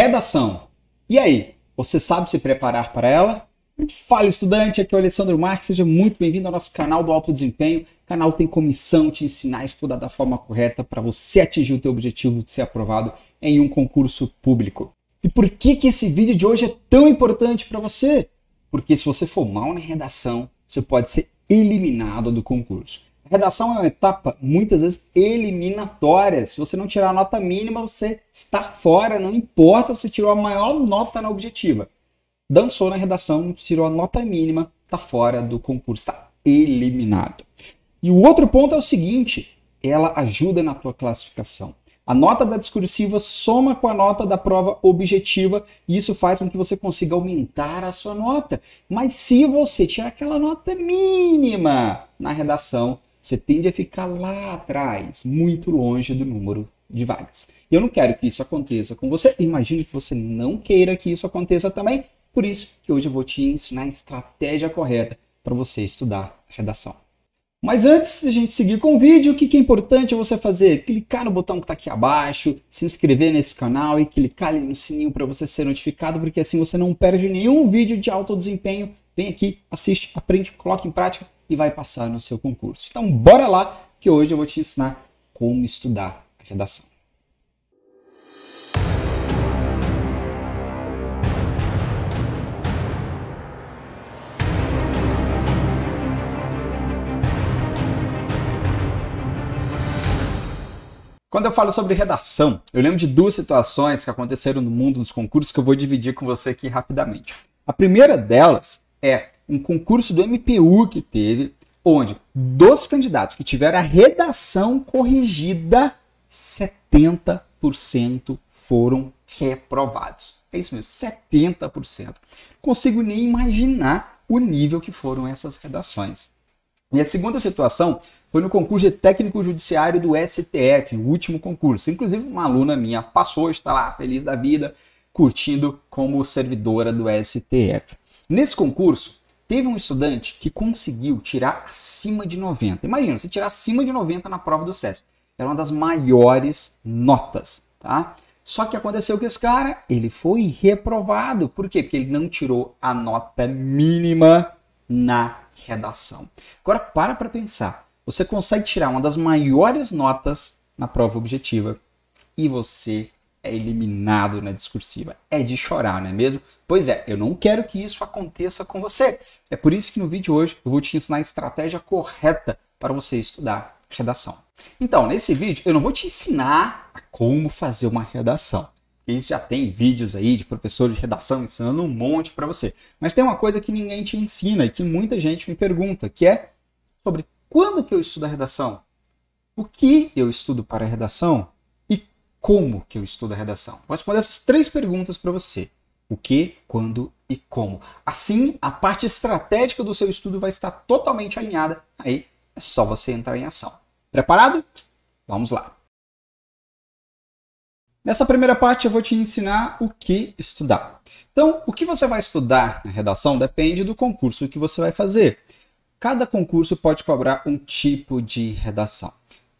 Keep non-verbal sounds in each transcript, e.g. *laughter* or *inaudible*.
redação. E aí, você sabe se preparar para ela? Fala estudante, aqui é o Alessandro Marques, seja muito bem-vindo ao nosso canal do Alto Desempenho. O canal tem comissão te ensinar a estudar da forma correta para você atingir o teu objetivo de ser aprovado em um concurso público. E por que, que esse vídeo de hoje é tão importante para você? Porque se você for mal na redação, você pode ser eliminado do concurso. Redação é uma etapa, muitas vezes, eliminatória. Se você não tirar a nota mínima, você está fora. Não importa se tirou a maior nota na objetiva. Dançou na redação, tirou a nota mínima, está fora do concurso, está eliminado. E o outro ponto é o seguinte: ela ajuda na tua classificação. A nota da discursiva soma com a nota da prova objetiva e isso faz com que você consiga aumentar a sua nota. Mas se você tirar aquela nota mínima na redação, você tende a ficar lá atrás, muito longe do número de vagas. E eu não quero que isso aconteça com você, imagino que você não queira que isso aconteça também, por isso que hoje eu vou te ensinar a estratégia correta para você estudar redação. Mas antes de a gente seguir com o vídeo, o que é importante você fazer? Clicar no botão que está aqui abaixo, se inscrever nesse canal e clicar ali no sininho para você ser notificado, porque assim você não perde nenhum vídeo de alto desempenho. Vem aqui, assiste, aprende, coloque em prática e vai passar no seu concurso. Então, bora lá que hoje eu vou te ensinar como estudar a redação. Quando eu falo sobre redação, eu lembro de duas situações que aconteceram no mundo dos concursos que eu vou dividir com você aqui rapidamente. A primeira delas é um concurso do MPU que teve, onde dos candidatos que tiveram a redação corrigida, 70% foram reprovados. É isso mesmo, 70%. Consigo nem imaginar o nível que foram essas redações. E a segunda situação foi no concurso de técnico judiciário do STF, o último concurso. Inclusive, uma aluna minha passou, está lá feliz da vida, curtindo como servidora do STF. Nesse concurso, Teve um estudante que conseguiu tirar acima de 90. Imagina, você tirar acima de 90 na prova do SESP. Era uma das maiores notas, tá? Só que aconteceu que esse cara, ele foi reprovado. Por quê? Porque ele não tirou a nota mínima na redação. Agora para para pensar. Você consegue tirar uma das maiores notas na prova objetiva e você é eliminado na discursiva. É de chorar, não é mesmo? Pois é, eu não quero que isso aconteça com você. É por isso que no vídeo de hoje eu vou te ensinar a estratégia correta para você estudar redação. Então, nesse vídeo eu não vou te ensinar a como fazer uma redação. Isso já tem vídeos aí de professor de redação ensinando um monte para você. Mas tem uma coisa que ninguém te ensina e que muita gente me pergunta, que é sobre quando que eu estudo a redação? O que eu estudo para a redação? como que eu estudo a redação? Vou responder essas três perguntas para você. O que, quando e como. Assim, a parte estratégica do seu estudo vai estar totalmente alinhada. Aí é só você entrar em ação. Preparado? Vamos lá. Nessa primeira parte eu vou te ensinar o que estudar. Então, o que você vai estudar na redação depende do concurso que você vai fazer. Cada concurso pode cobrar um tipo de redação.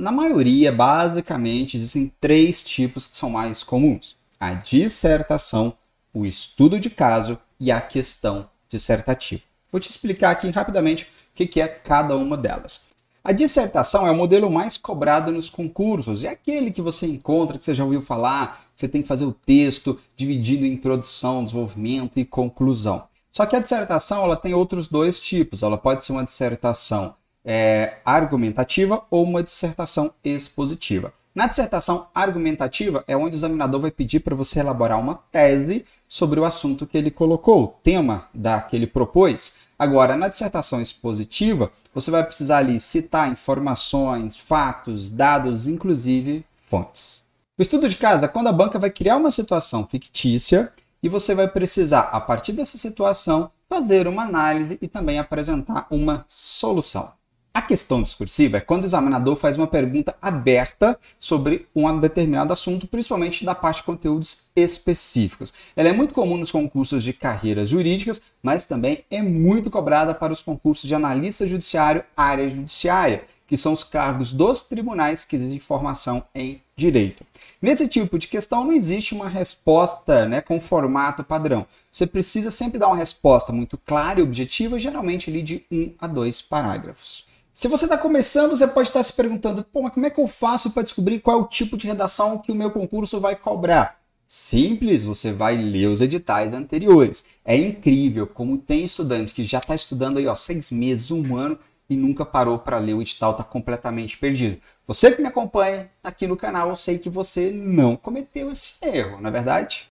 Na maioria, basicamente, existem três tipos que são mais comuns: a dissertação, o estudo de caso e a questão dissertativa. Vou te explicar aqui rapidamente o que é cada uma delas. A dissertação é o modelo mais cobrado nos concursos, é aquele que você encontra, que você já ouviu falar, você tem que fazer o texto dividido em introdução, desenvolvimento e conclusão. Só que a dissertação ela tem outros dois tipos. Ela pode ser uma dissertação é, argumentativa ou uma dissertação expositiva. Na dissertação argumentativa é onde o examinador vai pedir para você elaborar uma tese sobre o assunto que ele colocou, o tema da que ele propôs. Agora, na dissertação expositiva, você vai precisar ali citar informações, fatos, dados, inclusive fontes. O estudo de casa, é quando a banca vai criar uma situação fictícia e você vai precisar, a partir dessa situação, fazer uma análise e também apresentar uma solução. A questão discursiva é quando o examinador faz uma pergunta aberta sobre um determinado assunto, principalmente da parte de conteúdos específicos. Ela é muito comum nos concursos de carreiras jurídicas, mas também é muito cobrada para os concursos de analista judiciário, área judiciária, que são os cargos dos tribunais que exigem formação em direito. Nesse tipo de questão não existe uma resposta né, com formato padrão. Você precisa sempre dar uma resposta muito clara e objetiva, geralmente ali de um a dois parágrafos. Se você está começando, você pode estar tá se perguntando: Pô, mas como é que eu faço para descobrir qual é o tipo de redação que o meu concurso vai cobrar? Simples, você vai ler os editais anteriores. É incrível como tem estudante que já está estudando aí ó, seis meses, um ano e nunca parou para ler o edital, está completamente perdido. Você que me acompanha aqui no canal, eu sei que você não cometeu esse erro, na é verdade?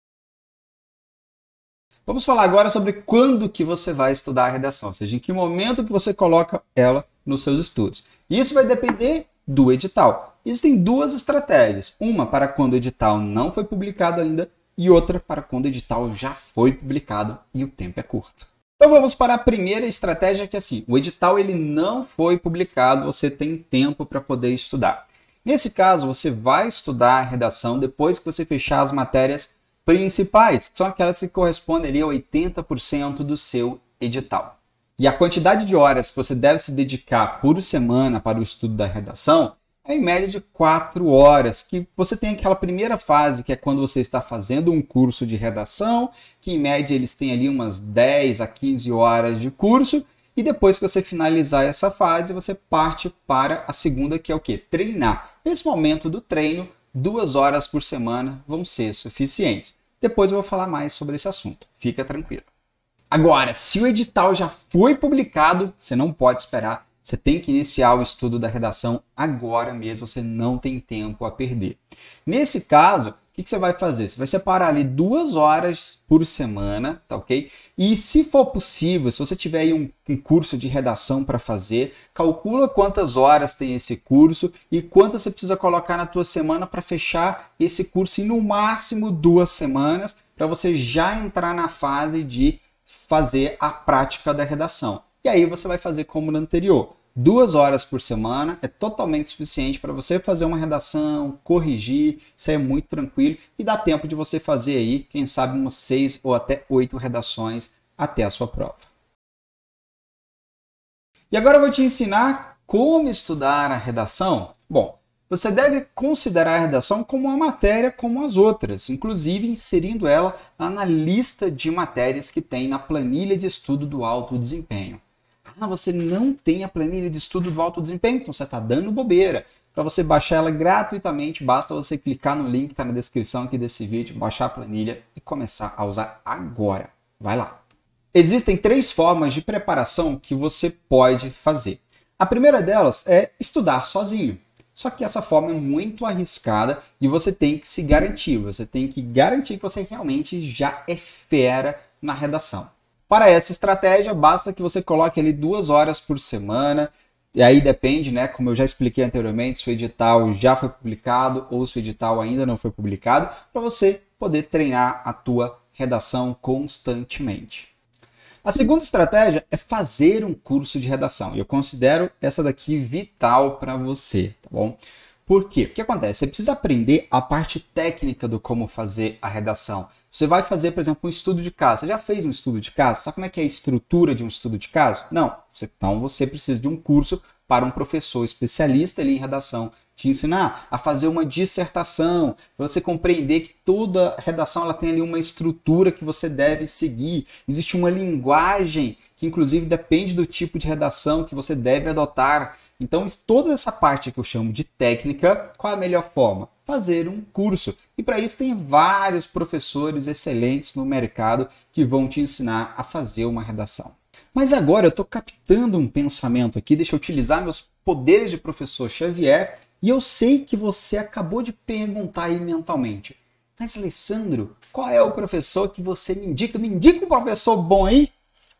Vamos falar agora sobre quando que você vai estudar a redação, ou seja, em que momento que você coloca ela nos seus estudos. Isso vai depender do edital. Existem duas estratégias: uma para quando o edital não foi publicado ainda e outra para quando o edital já foi publicado e o tempo é curto. Então vamos para a primeira estratégia que é assim, o edital ele não foi publicado, você tem tempo para poder estudar. Nesse caso, você vai estudar a redação depois que você fechar as matérias principais, que são aquelas que correspondem ali a 80% do seu edital. E a quantidade de horas que você deve se dedicar por semana para o estudo da redação é em média de 4 horas, que você tem aquela primeira fase, que é quando você está fazendo um curso de redação, que em média eles têm ali umas 10 a 15 horas de curso, e depois que você finalizar essa fase, você parte para a segunda, que é o que? Treinar. Nesse momento do treino, duas horas por semana vão ser suficientes. Depois eu vou falar mais sobre esse assunto. Fica tranquilo. Agora, se o edital já foi publicado, você não pode esperar, você tem que iniciar o estudo da redação agora mesmo, você não tem tempo a perder. Nesse caso, o que, você vai fazer? Você vai separar ali duas horas por semana, tá ok? E se for possível, se você tiver aí um, um curso de redação para fazer, calcula quantas horas tem esse curso e quantas você precisa colocar na tua semana para fechar esse curso em no máximo duas semanas, para você já entrar na fase de fazer a prática da redação. E aí você vai fazer como no anterior. Duas horas por semana é totalmente suficiente para você fazer uma redação, corrigir, isso é muito tranquilo e dá tempo de você fazer aí, quem sabe, umas seis ou até oito redações até a sua prova. E agora eu vou te ensinar como estudar a redação. Bom, você deve considerar a redação como uma matéria como as outras, inclusive inserindo ela na lista de matérias que tem na planilha de estudo do alto desempenho. Ah, você não tem a planilha de estudo do alto desempenho, então você está dando bobeira. Para você baixar ela gratuitamente, basta você clicar no link que está na descrição aqui desse vídeo, baixar a planilha e começar a usar agora. Vai lá! Existem três formas de preparação que você pode fazer. A primeira delas é estudar sozinho. Só que essa forma é muito arriscada e você tem que se garantir, você tem que garantir que você realmente já é fera na redação. Para essa estratégia, basta que você coloque ali duas horas por semana, e aí depende, né? Como eu já expliquei anteriormente, se o edital já foi publicado ou se o edital ainda não foi publicado, para você poder treinar a tua redação constantemente. A segunda estratégia é fazer um curso de redação. Eu considero essa daqui vital para você, tá bom? Por quê? O que acontece? Você precisa aprender a parte técnica do como fazer a redação. Você vai fazer, por exemplo, um estudo de caso. Você já fez um estudo de caso? Sabe como é que é a estrutura de um estudo de caso? Não. Então você precisa de um curso para um professor especialista ali em redação te ensinar a fazer uma dissertação, para você compreender que toda redação ela tem ali uma estrutura que você deve seguir. Existe uma linguagem que inclusive depende do tipo de redação que você deve adotar. Então, toda essa parte que eu chamo de técnica, qual a melhor forma? Fazer um curso. E para isso tem vários professores excelentes no mercado que vão te ensinar a fazer uma redação. Mas agora eu estou captando um pensamento aqui, deixa eu utilizar meus poderes de professor Xavier e eu sei que você acabou de perguntar aí mentalmente, mas Alessandro, qual é o professor que você me indica? Me indica um professor bom aí?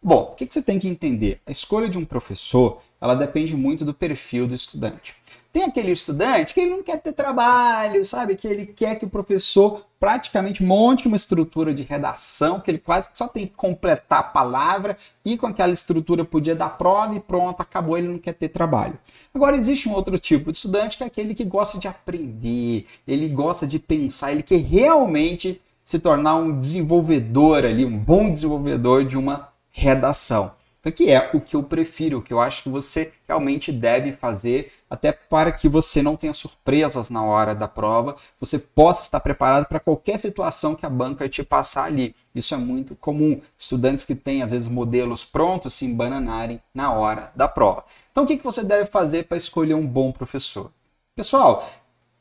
Bom, o que, você tem que entender? A escolha de um professor, ela depende muito do perfil do estudante. Tem aquele estudante que ele não quer ter trabalho, sabe? Que ele quer que o professor praticamente monte uma estrutura de redação, que ele quase só tem que completar a palavra e com aquela estrutura podia dar prova e pronto, acabou, ele não quer ter trabalho. Agora existe um outro tipo de estudante que é aquele que gosta de aprender, ele gosta de pensar, ele quer realmente se tornar um desenvolvedor ali, um bom desenvolvedor de uma redação. Então, que é o que eu prefiro, o que eu acho que você realmente deve fazer, até para que você não tenha surpresas na hora da prova, você possa estar preparado para qualquer situação que a banca te passar ali. Isso é muito comum. Estudantes que têm, às vezes, modelos prontos se embananarem na hora da prova. Então, o que você deve fazer para escolher um bom professor? Pessoal,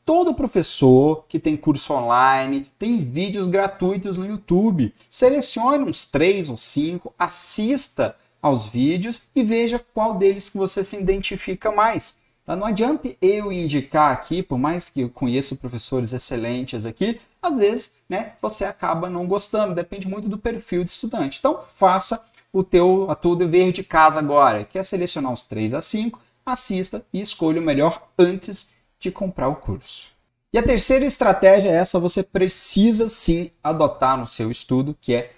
todo professor que tem curso online, tem vídeos gratuitos no YouTube. Selecione uns três ou cinco, assista aos vídeos e veja qual deles que você se identifica mais. Tá? Não adianta eu indicar aqui, por mais que eu conheça professores excelentes aqui, às vezes né, você acaba não gostando, depende muito do perfil de estudante. Então faça o teu, a teu dever de casa agora, que é selecionar os 3 a 5, assista e escolha o melhor antes de comprar o curso. E a terceira estratégia é essa, você precisa sim adotar no seu estudo, que é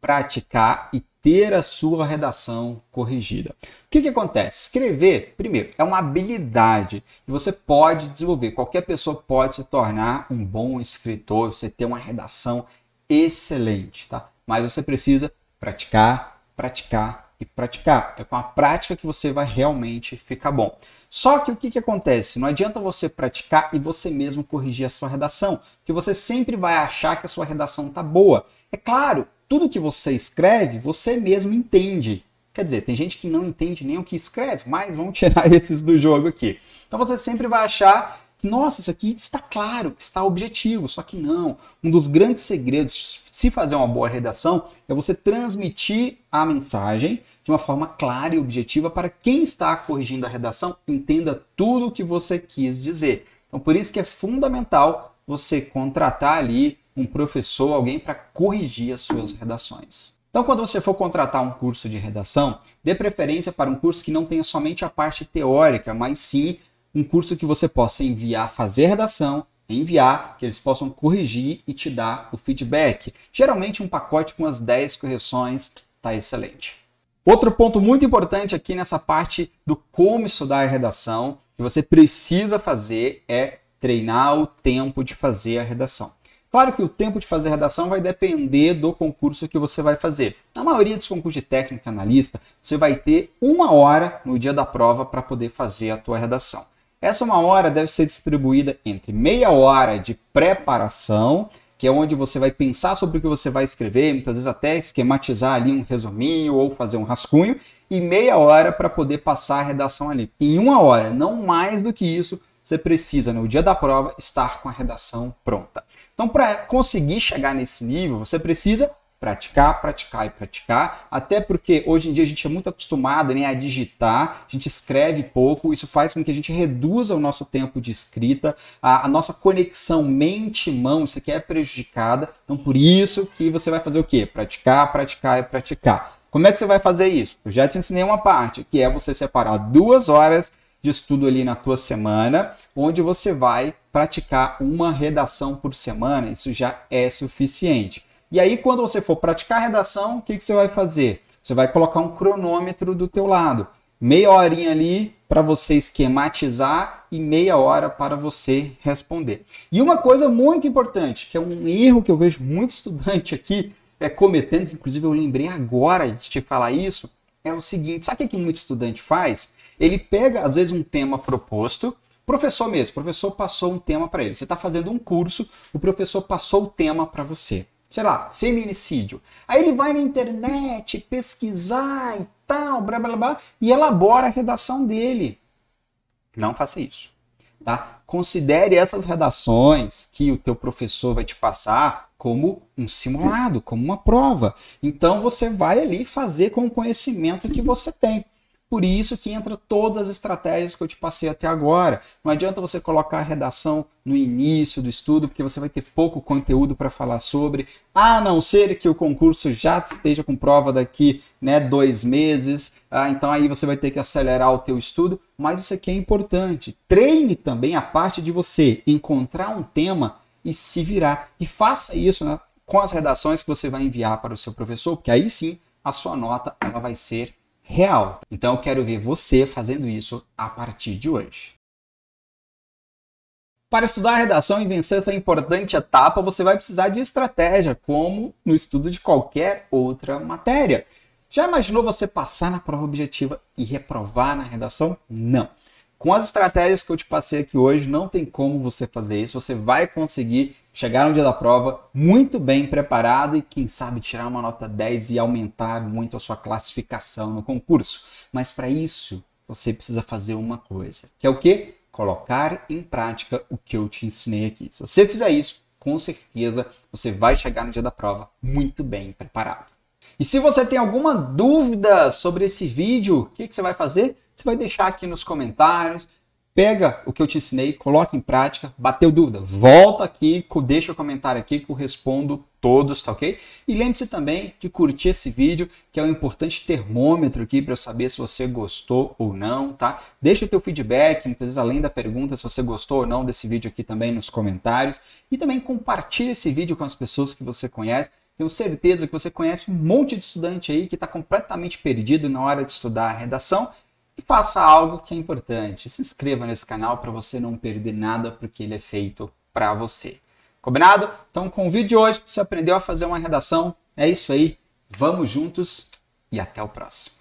praticar e ter a sua redação corrigida. O que, que acontece? Escrever, primeiro, é uma habilidade que você pode desenvolver. Qualquer pessoa pode se tornar um bom escritor, você ter uma redação excelente, tá? Mas você precisa praticar, praticar e praticar. É com a prática que você vai realmente ficar bom. Só que o que, que acontece? Não adianta você praticar e você mesmo corrigir a sua redação, porque você sempre vai achar que a sua redação tá boa. É claro, tudo que você escreve, você mesmo entende. Quer dizer, tem gente que não entende nem o que escreve, mas vamos tirar *laughs* esses do jogo aqui. Então você sempre vai achar nossa, isso aqui está claro, está objetivo, só que não. Um dos grandes segredos de se fazer uma boa redação é você transmitir a mensagem de uma forma clara e objetiva para quem está corrigindo a redação entenda tudo o que você quis dizer. Então, por isso que é fundamental você contratar ali um professor, alguém para corrigir as suas redações. Então, quando você for contratar um curso de redação, dê preferência para um curso que não tenha somente a parte teórica, mas sim um curso que você possa enviar, fazer redação, enviar, que eles possam corrigir e te dar o feedback. Geralmente, um pacote com as 10 correções está excelente. Outro ponto muito importante aqui nessa parte do como estudar a redação, que você precisa fazer é treinar o tempo de fazer a redação. Claro que o tempo de fazer redação vai depender do concurso que você vai fazer. Na maioria dos concursos de técnica analista, você vai ter uma hora no dia da prova para poder fazer a tua redação. Essa uma hora deve ser distribuída entre meia hora de preparação, que é onde você vai pensar sobre o que você vai escrever, muitas vezes até esquematizar ali um resuminho ou fazer um rascunho, e meia hora para poder passar a redação ali. Em uma hora, não mais do que isso, você precisa, no dia da prova, estar com a redação pronta. Então, para conseguir chegar nesse nível, você precisa praticar, praticar e praticar, até porque hoje em dia a gente é muito acostumado né, a digitar, a gente escreve pouco, isso faz com que a gente reduza o nosso tempo de escrita, a, a nossa conexão mente-mão, isso aqui é prejudicada, então por isso que você vai fazer o quê? Praticar, praticar e praticar. Como é que você vai fazer isso? Eu já te ensinei uma parte, que é você separar duas horas de estudo ali na tua semana, onde você vai praticar uma redação por semana, isso já é suficiente. E aí, quando você for praticar a redação, o que, que você vai fazer? Você vai colocar um cronômetro do teu lado. Meia horinha ali para você esquematizar e meia hora para você responder. E uma coisa muito importante, que é um erro que eu vejo muito *laughs* estudante aqui é, cometendo, inclusive eu lembrei agora de te falar isso, é o seguinte: sabe o que muito estudante faz? Ele pega, às vezes, um tema proposto, professor mesmo, professor passou um tema para ele. Você está fazendo um curso, o professor passou o tema para você. Sei lá, feminicídio. Aí ele vai na internet pesquisar e tal, blá blá blá, e elabora a redação dele. Não faça isso. Tá? Considere essas redações que o teu professor vai te passar como um simulado, como uma prova. Então você vai ali fazer com o conhecimento que você tem. Por isso que entra todas as estratégias que eu te passei até agora. Não adianta você colocar a redação no início do estudo, porque você vai ter pouco conteúdo para falar sobre, a não ser que o concurso já esteja com prova daqui né, dois meses. Ah, então aí você vai ter que acelerar o teu estudo. Mas isso aqui é importante. Treine também a parte de você encontrar um tema e se virar. E faça isso né, com as redações que você vai enviar para o seu professor, porque aí sim a sua nota ela vai ser real. Então eu quero ver você fazendo isso a partir de hoje. Para estudar a redação e vencer essa importante etapa, você vai precisar de estratégia, como no estudo de qualquer outra matéria. Já imaginou você passar na prova objetiva e reprovar na redação? Não. Com as estratégias que eu te passei aqui hoje, não tem como você fazer isso. Você vai conseguir chegar no dia da prova muito bem preparado e, quem sabe, tirar uma nota 10 e aumentar muito a sua classificação no concurso. Mas para isso, você precisa fazer uma coisa, que é o quê? Colocar em prática o que eu te ensinei aqui. Se você fizer isso, com certeza você vai chegar no dia da prova muito bem preparado. E se você tem alguma dúvida sobre esse vídeo, o que, que você vai fazer? Você vai deixar aqui nos comentários, pega o que eu te ensinei, coloca em prática, bateu dúvida, volta aqui, deixa o comentário aqui que eu respondo todos, tá ok? E lembre-se também de curtir esse vídeo, que é um importante termômetro aqui para eu saber se você gostou ou não, tá? Deixa o teu feedback, muitas vezes além da pergunta se você gostou ou não desse vídeo aqui também nos comentários e também compartilha esse vídeo com as pessoas que você conhece tenho certeza que você conhece um monte de estudante aí que está completamente perdido na hora de estudar a redação e faça algo que é importante. Se inscreva nesse canal para você não perder nada, porque ele é feito para você. Combinado? Então, com o vídeo de hoje, você aprendeu a fazer uma redação. É isso aí. Vamos juntos e até o próximo.